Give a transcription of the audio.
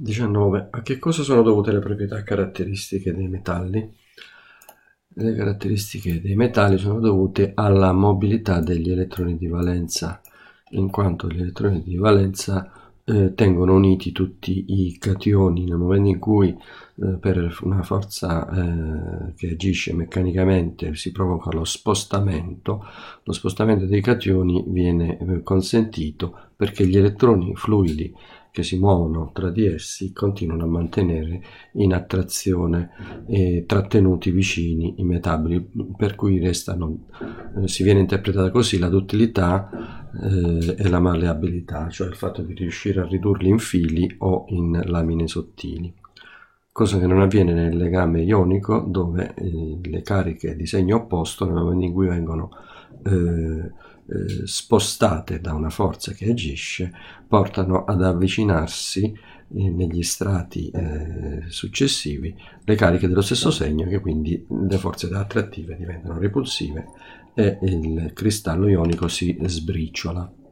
19. A che cosa sono dovute le proprietà caratteristiche dei metalli? Le caratteristiche dei metalli sono dovute alla mobilità degli elettroni di valenza, in quanto gli elettroni di valenza eh, tengono uniti tutti i cationi nel momento in cui eh, per una forza eh, che agisce meccanicamente si provoca lo spostamento, lo spostamento dei cationi viene eh, consentito perché gli elettroni fluidi che si muovono tra di essi continuano a mantenere in attrazione e trattenuti vicini i metaboli, per cui restano, eh, si viene interpretata così la duttilità eh, e la malleabilità, cioè il fatto di riuscire a ridurli in fili o in lamine sottili cosa che non avviene nel legame ionico dove eh, le cariche di segno opposto nel momento in cui vengono eh, eh, spostate da una forza che agisce portano ad avvicinarsi eh, negli strati eh, successivi le cariche dello stesso segno che quindi le forze attrattive diventano repulsive e il cristallo ionico si sbriciola.